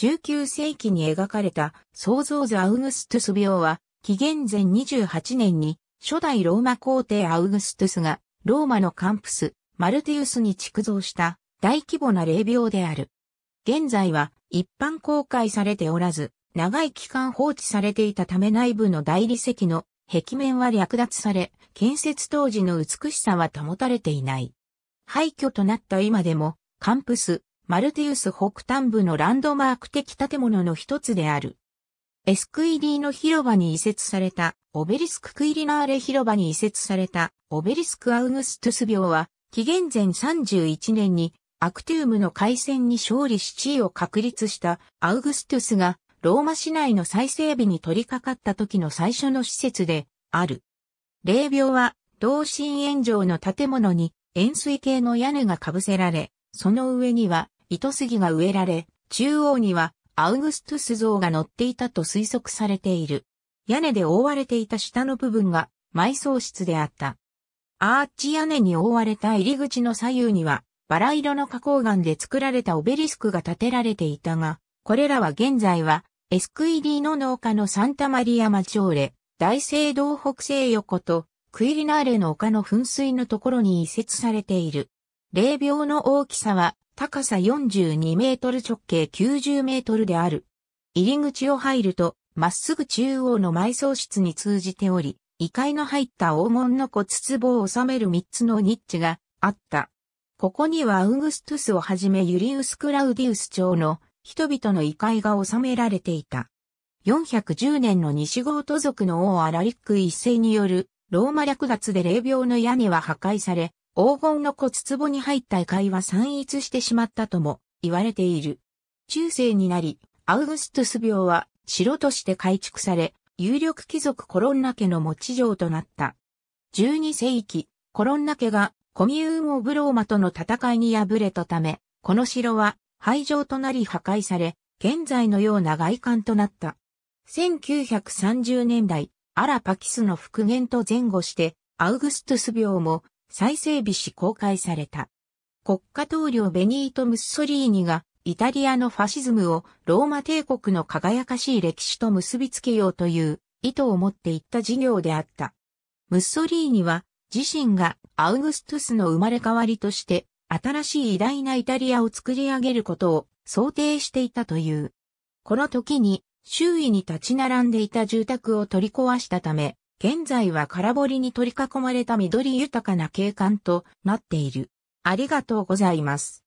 19世紀に描かれた創造図アウグストゥス病は、紀元前28年に初代ローマ皇帝アウグストゥスがローマのカンプス、マルティウスに築造した大規模な霊病である。現在は一般公開されておらず、長い期間放置されていたため内部の大理石の壁面は略奪され、建設当時の美しさは保たれていない。廃墟となった今でも、カンプス、マルティウス北端部のランドマーク的建物の一つである。エスクイリーの広場に移設されたオベリスククイリナーレ広場に移設されたオベリスクアウグストゥス病は紀元前31年にアクティウムの海戦に勝利し地位を確立したアウグストゥスがローマ市内の再整備に取り掛かった時の最初の施設である。霊病は同心炎上の建物に円錐形の屋根がかぶせられ、その上には糸杉が植えられ、中央にはアウグストゥス像が乗っていたと推測されている。屋根で覆われていた下の部分が埋葬室であった。アーチ屋根に覆われた入り口の左右には、バラ色の花崗岩で作られたオベリスクが建てられていたが、これらは現在は、エスクイディの農家のサンタマリア・マチョーレ、大聖堂北西横と、クイリナーレの丘の噴水のところに移設されている。霊廟の大きさは高さ42メートル直径90メートルである。入り口を入ると、まっすぐ中央の埋葬室に通じており、異界の入った黄金の骨壺を収める3つのニッチがあった。ここにはアウグストゥスをはじめユリウス・クラウディウス朝の人々の異界が収められていた。410年の西ゴート族の王アラリック一世によるローマ略奪で霊廟の屋根は破壊され、黄金の骨壺に入った異界は散逸してしまったとも言われている。中世になり、アウグストゥス病は城として改築され、有力貴族コロンナ家の持ち城となった。12世紀、コロンナ家がコミューンオブローマとの戦いに敗れたため、この城は廃城となり破壊され、現在のような外観となった。1930年代、アラパキスの復元と前後して、アウグストゥス病も再整備し公開された。国家統領ベニート・ムッソリーニがイタリアのファシズムをローマ帝国の輝かしい歴史と結びつけようという意図を持っていった事業であった。ムッソリーニは自身がアウグストゥスの生まれ変わりとして新しい偉大なイタリアを作り上げることを想定していたという。この時に周囲に立ち並んでいた住宅を取り壊したため現在は空堀に取り囲まれた緑豊かな景観となっている。ありがとうございます。